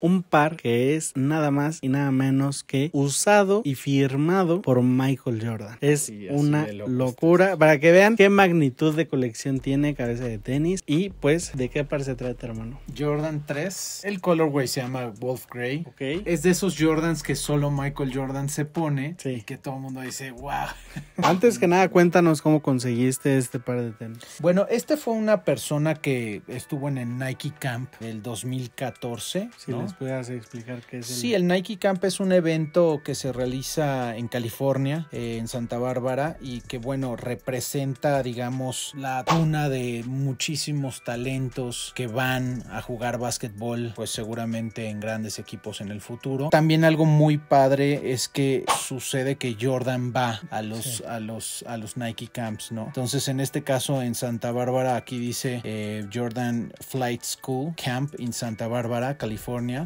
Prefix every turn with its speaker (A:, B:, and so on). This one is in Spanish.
A: Un par que es nada más y nada menos que usado y firmado por Michael Jordan. Es una locura. Para que vean qué magnitud de colección tiene cabeza de tenis. Y pues, ¿de qué par se trata, hermano? Jordan 3. El colorway se
B: llama Wolf Grey. Es de esos Jordans que solo Michael Jordan se pone. que todo el mundo dice, wow.
A: Antes que nada, cuéntanos cómo conseguiste este par de tenis.
B: Bueno, este fue una persona que estuvo en el Nike Camp del 2014. Sí,
C: ¿Nos explicar qué es? El... Sí, el
B: Nike Camp es un evento que se realiza en California, eh, en Santa Bárbara, y que bueno, representa, digamos, la tuna de muchísimos talentos que van a jugar básquetbol, pues seguramente en grandes equipos en el futuro. También algo muy padre es que sucede que Jordan va a los, a los, a los Nike Camps, ¿no? Entonces, en este caso, en Santa Bárbara,
C: aquí dice eh, Jordan Flight School Camp en Santa Bárbara, California